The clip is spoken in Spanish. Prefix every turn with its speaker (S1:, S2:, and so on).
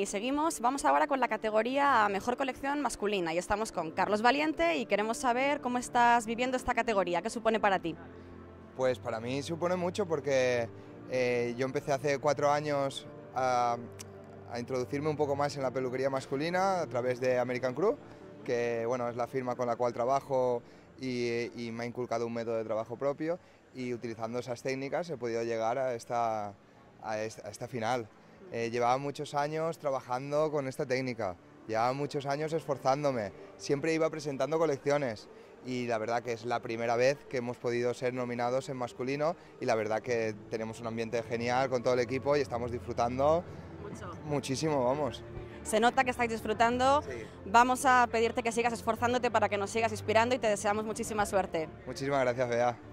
S1: Y seguimos, vamos ahora con la categoría Mejor Colección Masculina y estamos con Carlos Valiente y queremos saber cómo estás viviendo esta categoría, qué supone para ti.
S2: Pues para mí supone mucho porque eh, yo empecé hace cuatro años a, introducirme un poco más en la peluquería masculina a través de American Crew, que bueno, es la firma con la cual trabajo y, me ha inculcado un método de trabajo propio y utilizando esas técnicas he podido llegar a esta, a esta final. Eh, llevaba muchos años trabajando con esta técnica, llevaba muchos años esforzándome, siempre iba presentando colecciones y la verdad que es la primera vez que hemos podido ser nominados en masculino y la verdad que tenemos un ambiente genial con todo el equipo y estamos disfrutando muchísimo, vamos.
S1: Se nota que estáis disfrutando, vamos a pedirte que sigas esforzándote para que nos sigas inspirando y te deseamos muchísima suerte.
S2: Muchísimas gracias, Bea.